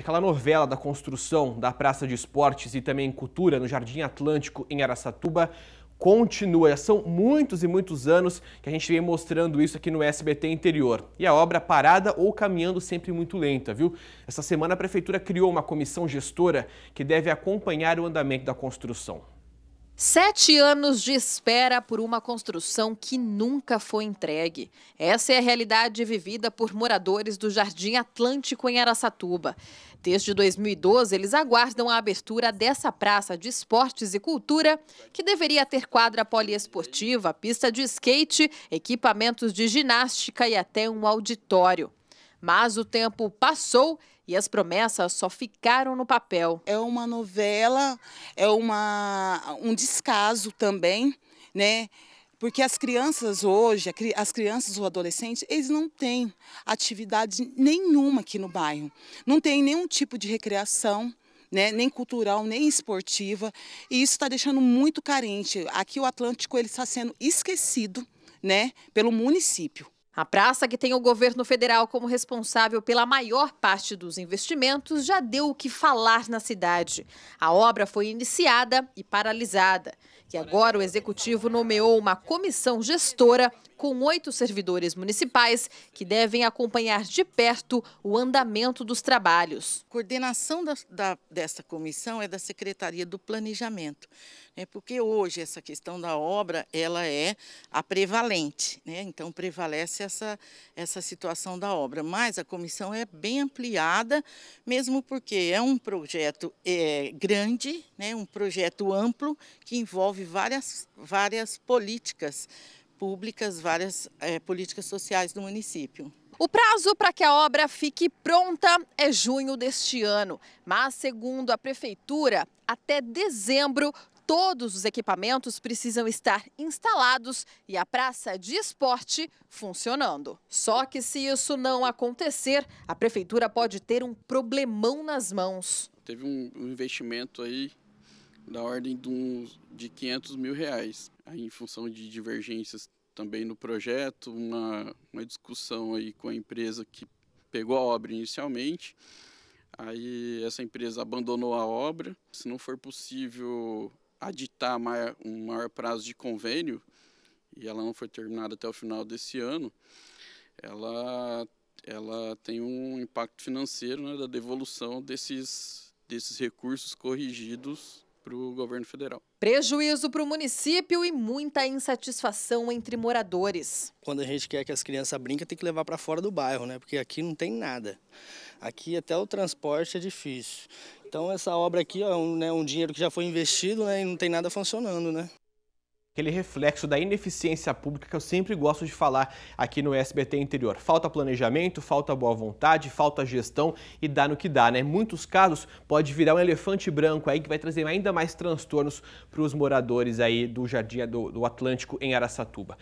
Aquela novela da construção da Praça de Esportes e também Cultura no Jardim Atlântico em Araçatuba continua. Já são muitos e muitos anos que a gente vem mostrando isso aqui no SBT Interior. E a obra parada ou caminhando sempre muito lenta, viu? Essa semana a prefeitura criou uma comissão gestora que deve acompanhar o andamento da construção. Sete anos de espera por uma construção que nunca foi entregue. Essa é a realidade vivida por moradores do Jardim Atlântico em Araçatuba. Desde 2012, eles aguardam a abertura dessa praça de esportes e cultura, que deveria ter quadra poliesportiva, pista de skate, equipamentos de ginástica e até um auditório. Mas o tempo passou e as promessas só ficaram no papel. É uma novela, é uma, um descaso também, né? Porque as crianças hoje, as crianças ou adolescentes, eles não têm atividade nenhuma aqui no bairro. Não tem nenhum tipo de recreação, né? nem cultural, nem esportiva. E isso está deixando muito carente. Aqui o Atlântico ele está sendo esquecido né? pelo município. A praça, que tem o governo federal como responsável pela maior parte dos investimentos, já deu o que falar na cidade. A obra foi iniciada e paralisada que agora o executivo nomeou uma comissão gestora com oito servidores municipais que devem acompanhar de perto o andamento dos trabalhos. A coordenação da, da, dessa comissão é da Secretaria do Planejamento, né, porque hoje essa questão da obra ela é a prevalente, né, então prevalece essa, essa situação da obra, mas a comissão é bem ampliada, mesmo porque é um projeto é, grande, né, um projeto amplo que envolve várias, várias políticas públicas, várias é, políticas sociais do município. O prazo para que a obra fique pronta é junho deste ano, mas, segundo a prefeitura, até dezembro todos os equipamentos precisam estar instalados e a praça de esporte funcionando. Só que se isso não acontecer, a prefeitura pode ter um problemão nas mãos. Teve um investimento aí da ordem de, uns, de 500 mil reais. Aí, em função de divergências também no projeto, uma, uma discussão aí com a empresa que pegou a obra inicialmente. Aí essa empresa abandonou a obra. Se não for possível aditar maior, um maior prazo de convênio, e ela não foi terminada até o final desse ano, ela, ela tem um impacto financeiro né, da devolução desses, desses recursos corrigidos para o governo federal. Prejuízo para o município e muita insatisfação entre moradores. Quando a gente quer que as crianças brinquem, tem que levar para fora do bairro, né? Porque aqui não tem nada. Aqui até o transporte é difícil. Então essa obra aqui ó, é um, né, um dinheiro que já foi investido né, e não tem nada funcionando, né? aquele reflexo da ineficiência pública que eu sempre gosto de falar aqui no SBT Interior. Falta planejamento, falta boa vontade, falta gestão e dá no que dá, né? muitos casos pode virar um elefante branco aí que vai trazer ainda mais transtornos para os moradores aí do Jardim do, do Atlântico em Araçatuba.